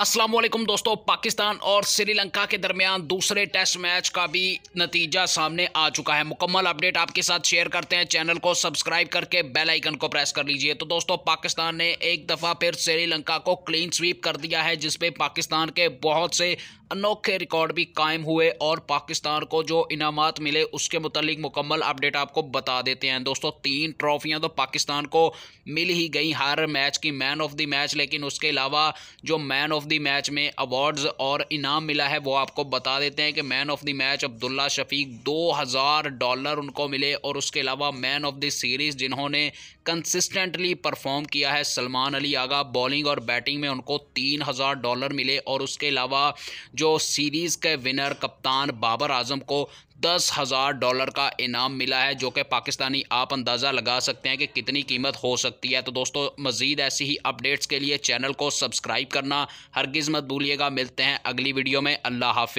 असलम दोस्तों पाकिस्तान और श्रीलंका के दरमियान दूसरे टेस्ट मैच का भी नतीजा सामने आ चुका है मुकम्मल अपडेट आपके साथ शेयर करते हैं चैनल को सब्सक्राइब करके बेल आइकन को प्रेस कर लीजिए तो दोस्तों पाकिस्तान ने एक दफ़ा फिर श्रीलंका को क्लीन स्वीप कर दिया है जिसपे पाकिस्तान के बहुत से अनोखे रिकॉर्ड भी कायम हुए और पाकिस्तान को जो इनाम मिले उसके मुतलिक मुकम्मल अपडेट आपको बता देते हैं दोस्तों तीन ट्रॉफियाँ तो पाकिस्तान को मिल ही गई हर मैच की मैन ऑफ द मैच लेकिन उसके अलावा जो मैन ऑफ द मैच में अवार्ड्स और इनाम मिला है वो आपको बता देते हैं कि man of the match Abdullah Shafique दो हज़ार डॉलर उनको मिले और उसके अलावा मैन ऑफ द सीरीज़ जिन्होंने कंसिस्टेंटली परफॉर्म किया है सलमान अली आगा बॉलिंग और बैटिंग में उनको तीन हज़ार डॉलर मिले और उसके अलावा जो सीरीज़ के विनर कप्तान बाबर आजम को दस हज़ार डॉलर का इनाम मिला है जो कि पाकिस्तानी आप अंदाज़ा लगा सकते हैं कि कितनी कीमत हो सकती है तो दोस्तों मज़ीद ऐसी ही अपडेट्स के लिए चैनल को सब्सक्राइब करना हरगिज़ मत भूलिएगा मिलते हैं अगली वीडियो में अल्लाह हाफि